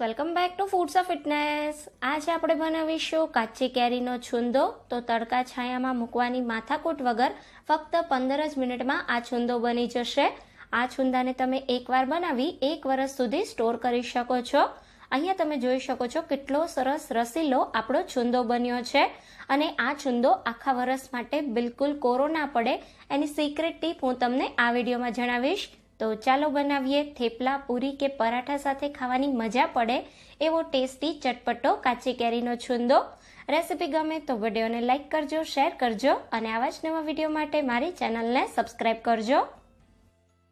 welcome back to foods of fitness આજે આપણે બનાવીશું કાચી કેરીનો છુંદો તો તડકા છાયામાં મૂકવાની માથાકૂટ વગર ફક્ત પંદર જ મિનિટમાં આ છુંદો બની જશે આ છુંદાને તમે એકવાર બનાવી એક વર્ષ સુધી સ્ટોર કરી શકો છો અહીંયા તમે જોઈ શકો છો કેટલો સરસ રસીલો આપણો છુંદો બન્યો છે અને આ છુંદો આખા વર્ષ માટે બિલકુલ કોરો ના પડે એની સિક્રેટ ટીપ હું તમને આ વિડીયોમાં જણાવીશ તો ચાલો બનાવીએ થેપલા પૂરી કે પરાઠા સાથે ખાવાની મજા પડે એવો ટેસ્ટી ચટપટો કાચી કેરીનો છુંદો રેસીપી ગમે તો વિડીયોને લાઇક કરજો શેર કરજો અને આવા જ નવા વિડીયો માટે મારી ચેનલને સબસ્ક્રાઇબ કરજો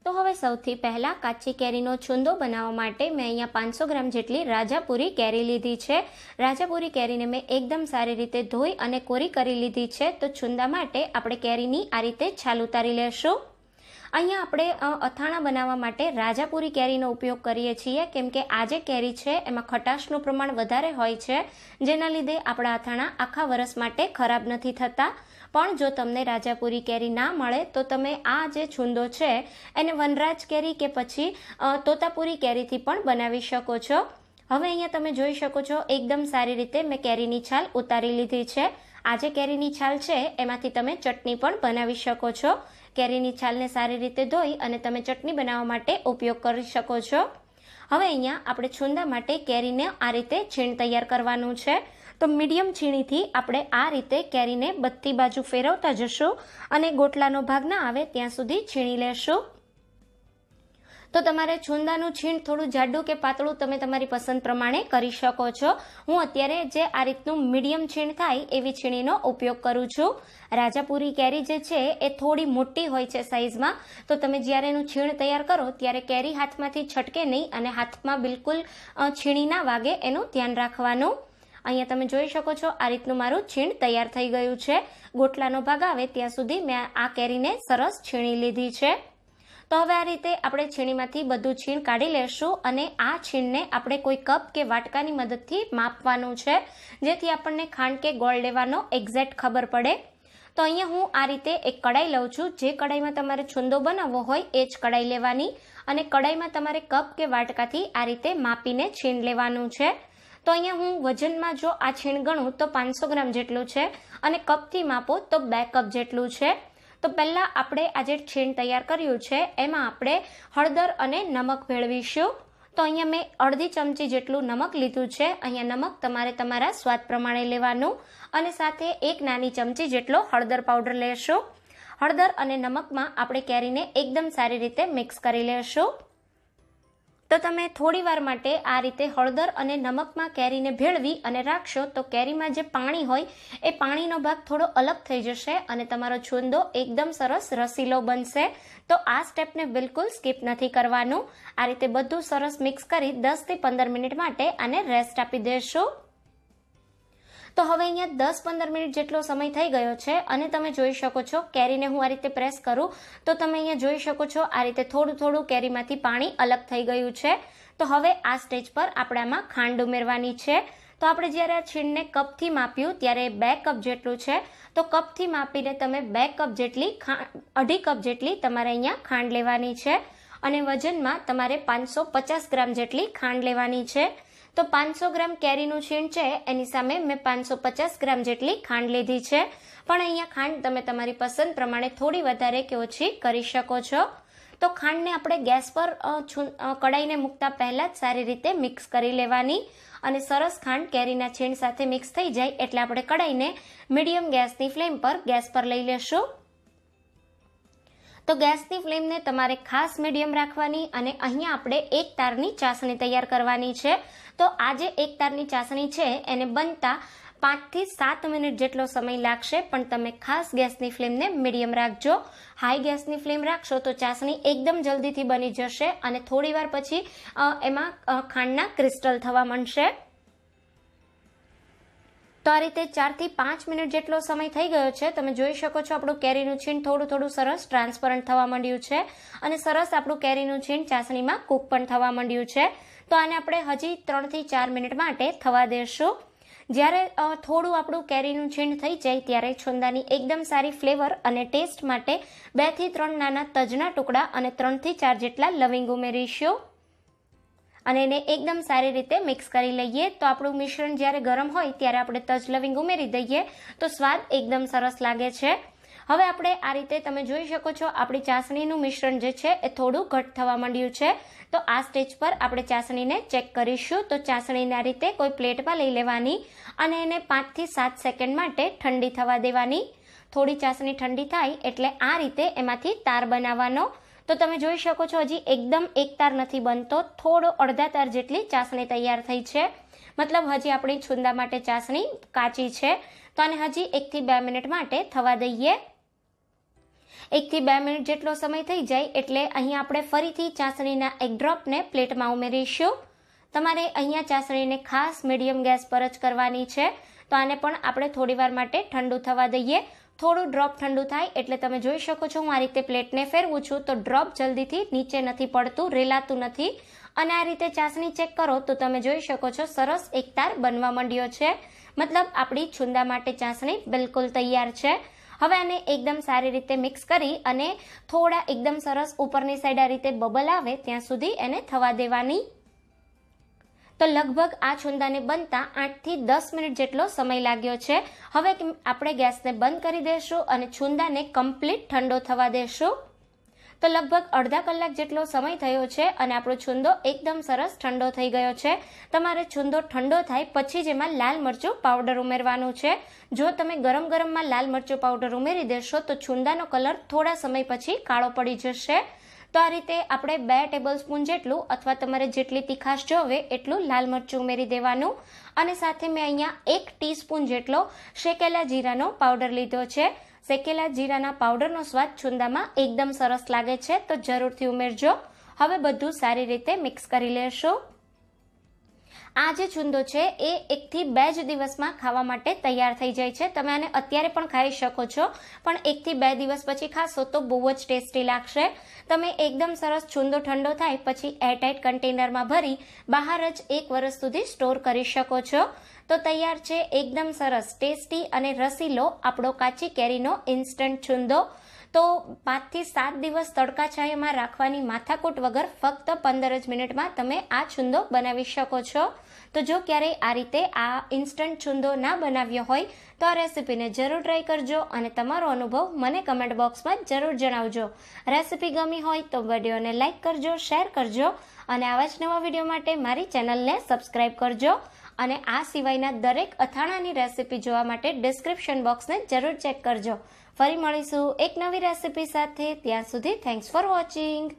તો હવે સૌથી પહેલાં કાચી કેરીનો છુંદો બનાવવા માટે મેં અહીંયા પાંચસો ગ્રામ જેટલી રાજાપુરી કેરી લીધી છે રાજાપુરી કેરીને મેં એકદમ સારી રીતે ધોઈ અને કોરી કરી લીધી છે તો છુંદા માટે આપણે કેરીની આ રીતે છાલ ઉતારી લેશું અહીંયા આપણે અથાણા બનાવવા માટે રાજાપુરી કેરીનો ઉપયોગ કરીએ છીએ કેમ કે આ જે કેરી છે એમાં ખટાશનું પ્રમાણ વધારે હોય છે જેના લીધે આપણા અથાણા આખા વરસ માટે ખરાબ નથી થતા પણ જો તમને રાજાપુરી કેરી ના મળે તો તમે આ જે છુંદો છે એને વનરાજ કેરી કે પછી તોતાપુરી કેરીથી પણ બનાવી શકો છો હવે અહીંયા તમે જોઈ શકો છો એકદમ સારી રીતે મેં કેરીની છાલ ઉતારી લીધી છે આ જે કેરીની છાલ છે એમાંથી તમે ચટણી પણ બનાવી શકો છો કેરીની છાલને સારી રીતે ધોઈ અને તમે ચટણી બનાવવા માટે ઉપયોગ કરી શકો છો હવે અહીંયા આપણે છુંદા માટે કેરીને આ રીતે છીણ તૈયાર કરવાનું છે તો મીડિયમ છીણીથી આપણે આ રીતે કેરીને બધી બાજુ ફેરવતા જશું અને ગોટલાનો ભાગ ના આવે ત્યાં સુધી છીણી લેશું તો તમારે છુંદાનું છીણ થોડું જાડું કે પાતળું તમે તમારી પસંદ પ્રમાણે કરી શકો છો હું અત્યારે જે આ રીતનું મીડિયમ છીણ થાય એવી છીણીનો ઉપયોગ કરું છું રાજાપુરી કેરી જે છે એ થોડી મોટી હોય છે સાઇઝમાં તો તમે જ્યારે એનું છીણ તૈયાર કરો ત્યારે કેરી હાથમાંથી છટકે નહીં અને હાથમાં બિલકુલ છીણી ના વાગે એનું ધ્યાન રાખવાનું અહીંયા તમે જોઈ શકો છો આ રીતનું મારું છીણ તૈયાર થઈ ગયું છે ગોટલાનો ભાગ આવે ત્યાં સુધી મેં આ કેરીને સરસ છીણી લીધી છે તો હવે આ રીતે આપણે છીણીમાંથી બધું છીણ કાઢી લેશું અને આ છીણને આપણે કોઈ કપ કે વાટકાની મદદથી માપવાનું છે જેથી આપણને ખાંડ કે ગોળ લેવાનો એક્ઝેક્ટ ખબર પડે તો અહીંયા હું આ રીતે એક કડાઈ લઉં છું જે કડાઈમાં તમારે છુંદો બનાવવો હોય એ જ કડાઈ લેવાની અને કડાઈમાં તમારે કપ કે વાટકાથી આ રીતે માપીને છીણ લેવાનું છે તો અહીંયા હું વજનમાં જો આ છીણ ગણું તો પાંચસો ગ્રામ જેટલું છે અને કપથી માપો તો બે કપ જેટલું છે તો પહેલાં આપણે આ જે છીણ તૈયાર કર્યું છે એમાં આપણે હળદર અને નમક ભેળવીશું તો અહીંયા મેં અડધી ચમચી જેટલું નમક લીધું છે અહીંયા નમક તમારે તમારા સ્વાદ પ્રમાણે લેવાનું અને સાથે એક નાની ચમચી જેટલો હળદર પાવડર લેશું હળદર અને નમકમાં આપણે કેરીને એકદમ સારી રીતે મિક્સ કરી લેશું તો તમે થોડીવાર માટે આ રીતે હળદર અને નમકમાં કેરીને ભેળવી અને રાખશો તો કેરીમાં જે પાણી હોય એ પાણીનો ભાગ થોડો અલગ થઈ જશે અને તમારો છુંદો એકદમ સરસ રસીલો બનશે તો આ સ્ટેપને બિલકુલ સ્કીપ નથી કરવાનું આ રીતે બધું સરસ મિક્સ કરી દસથી પંદર મિનિટ માટે આને રેસ્ટ આપી દેશું તો હવે અહીંયા દસ પંદર મિનિટ જેટલો સમય થઈ ગયો છે અને તમે જોઈ શકો છો કેરીને હું આ રીતે પ્રેસ કરું તો તમે અહીંયા જોઈ શકો છો આ રીતે થોડું થોડું કેરીમાંથી પાણી અલગ થઈ ગયું છે તો હવે આ સ્ટેજ પર આમાં ખાંડ ઉમેરવાની છે તો આપણે જ્યારે આ છીણને કપથી માપ્યું ત્યારે બે કપ જેટલું છે તો કપથી માપીને તમે બે કપ જેટલી ખાંડ અઢી કપ જેટલી તમારે અહીંયા ખાંડ લેવાની છે અને વજનમાં તમારે પાંચસો પચાસ ગ્રામ જેટલી ખાંડ લેવાની છે તો પાંચસો ગ્રામ કેરીનું છીણ છે એની સામે મેં પાંચસો પચાસ ગ્રામ જેટલી ખાંડ લીધી છે પણ અહીંયા ખાંડ તમે તમારી પસંદ પ્રમાણે થોડી વધારે કે ઓછી કરી શકો છો તો ખાંડને આપણે ગેસ પર કડાઈને મૂકતા પહેલાં જ સારી રીતે મિક્સ કરી લેવાની અને સરસ ખાંડ કેરીના છીણ સાથે મિક્સ થઈ જાય એટલે આપણે કડાઈને મીડિયમ ગેસની ફ્લેમ પર ગેસ પર લઈ લેશું તો ગેસની ફ્લેમને તમારે ખાસ મીડિયમ રાખવાની અને અહીંયા આપણે એક તારની ચાસણી તૈયાર કરવાની છે તો આજે એક તારની ચાસણી છે એને બનતા પાંચથી સાત મિનિટ જેટલો સમય લાગશે પણ તમે ખાસ ગેસની ફ્લેમને મીડિયમ રાખજો હાઈ ગેસની ફ્લેમ રાખશો તો ચાસણી એકદમ જલ્દીથી બની જશે અને થોડીવાર પછી એમાં ખાંડના ક્રિસ્ટલ થવા માંડશે તો આ રીતે ચારથી પાંચ મિનિટ જેટલો સમય થઈ ગયો છે તમે જોઈ શકો છો આપણું કેરીનું છીણ થોડું થોડું સરસ ટ્રાન્સપરન્ટ થવા માંડ્યું છે અને સરસ આપણું કેરીનું છીણ ચાસણીમાં કૂક પણ થવા માંડ્યું છે તો આને આપણે હજી ત્રણથી ચાર મિનિટ માટે થવા દેશું જ્યારે થોડું આપણું કેરીનું છીણ થઈ જાય ત્યારે છુંદાની એકદમ સારી ફ્લેવર અને ટેસ્ટ માટે બેથી ત્રણ નાના તજના ટુકડા અને ત્રણથી ચાર જેટલા લવિંગ ઉમેરીશું અને એને એકદમ સારી રીતે મિક્સ કરી લઈએ તો આપણું મિશ્રણ જ્યારે ગરમ હોય ત્યારે આપણે તજ લવિંગ ઉમેરી દઈએ તો સ્વાદ એકદમ સરસ લાગે છે હવે આપણે આ રીતે તમે જોઈ શકો છો આપણી ચાસણીનું મિશ્રણ જે છે એ થોડું ઘટ થવા માંડ્યું છે તો આ સ્ટેજ પર આપણે ચાસણીને ચેક કરીશું તો ચાસણીને આ રીતે કોઈ પ્લેટમાં લઈ લેવાની અને એને પાંચથી સાત સેકન્ડ માટે ઠંડી થવા દેવાની થોડી ચાસણી ઠંડી થાય એટલે આ રીતે એમાંથી તાર બનાવવાનો તો તમે જોઈ શકો છો હજી એકદમ એક તાર નથી બનતો થોડો અડધા તાર જેટલી ચાસણી તૈયાર થઈ છે મતલબ હજી આપણી છુંદા માટે ચાસણી કાચી છે તો આને હજી એકથી બે મિનિટ માટે થવા દઈએ એકથી બે મિનિટ જેટલો સમય થઈ જાય એટલે અહીં આપણે ફરીથી ચાસણીના એક ડ્રોપને પ્લેટમાં ઉમેરીશું તમારે અહીંયા ચાસણીને ખાસ મીડિયમ ગેસ પર જ કરવાની છે તો આને પણ આપણે થોડીવાર માટે ઠંડુ થવા દઈએ થોડું ડ્રોપ ઠંડુ થાય એટલે તમે જોઈ શકો છો હું આ રીતે પ્લેટને ફેરવું છું તો ડ્રોપ જલ્દીથી નીચે નથી પડતું રેલાતું નથી અને આ રીતે ચાસણી ચેક કરો તો તમે જોઈ શકો છો સરસ એકતાર બનવા માંડ્યો છે મતલબ આપણી છુંદા માટે ચાસણી બિલકુલ તૈયાર છે હવે આને એકદમ સારી રીતે મિક્સ કરી અને થોડા એકદમ સરસ ઉપરની સાઈડ આ રીતે બબલ આવે ત્યાં સુધી એને થવા દેવાની તો લગભગ આ છુંદાને બનતા આઠથી દસ મિનિટ જેટલો સમય લાગ્યો છે હવે આપણે ગેસને બંધ કરી દઈશું અને છુંદાને કમ્પ્લીટ ઠંડો થવા દેશું તો લગભગ અડધા કલાક જેટલો સમય થયો છે અને આપણો છુંદો એકદમ સરસ ઠંડો થઈ ગયો છે તમારે છુંદો ઠંડો થાય પછી જેમાં લાલ મરચું પાવડર ઉમેરવાનું છે જો તમે ગરમ ગરમમાં લાલ મરચું પાવડર ઉમેરી દેશો તો છુંદાનો કલર થોડા સમય પછી કાળો પડી જશે તો આ રીતે આપણે બે ટેબલ સ્પૂન જેટલું અથવા તમારે જેટલી તીખાશ જોવે એટલું લાલ મરચું ઉમેરી દેવાનું અને સાથે મેં અહીંયા એક ટીસ્પૂન જેટલો શેકેલા જીરાનો પાવડર લીધો છે શેકેલા જીરાના પાવડરનો સ્વાદ છુંદામાં એકદમ સરસ લાગે છે તો જરૂરથી ઉમેરજો હવે બધું સારી રીતે મિક્સ કરી લેશું આ જે છુંદો છે એ એકથી બે જ દિવસમાં ખાવા માટે તૈયાર થઈ જાય છે તમે આને અત્યારે પણ ખાઈ શકો છો પણ એકથી બે દિવસ પછી ખાશો તો બહુ જ ટેસ્ટી લાગશે તમે એકદમ સરસ છુંદો ઠંડો થાય પછી એરટાઇટ કન્ટેનરમાં ભરી બહાર જ એક વર્ષ સુધી સ્ટોર કરી શકો છો તો તૈયાર છે એકદમ સરસ ટેસ્ટી અને રસીલો આપણો કાચી કેરીનો ઇન્સ્ટન્ટ છુંદો તો પાંચથી સાત દિવસ તડકા છાયામાં રાખવાની માથાકૂટ વગર ફક્ત પંદર જ મિનિટમાં તમે આ છુંદો બનાવી શકો છો તો જો ક્યારેય આ રીતે આ ઇન્સ્ટન્ટ છુંદો ના બનાવ્યો હોય તો આ રેસીપીને જરૂર ટ્રાય કરજો અને તમારો અનુભવ મને કમેન્ટ બોક્સમાં જરૂર જણાવજો રેસિપી ગમી હોય તો વિડીયોને લાઇક કરજો શેર કરજો અને આવા જ નવા વિડીયો માટે મારી ચેનલને સબસ્ક્રાઈબ કરજો અને આ સિવાયના દરેક અથાણાની રેસિપી જોવા માટે ડિસ્ક્રિપ્શન બોક્સને જરૂર ચેક કરજો ફરી મળીશું એક નવી રેસિપી સાથે ત્યાં સુધી થેન્ક્સ ફોર વોચિંગ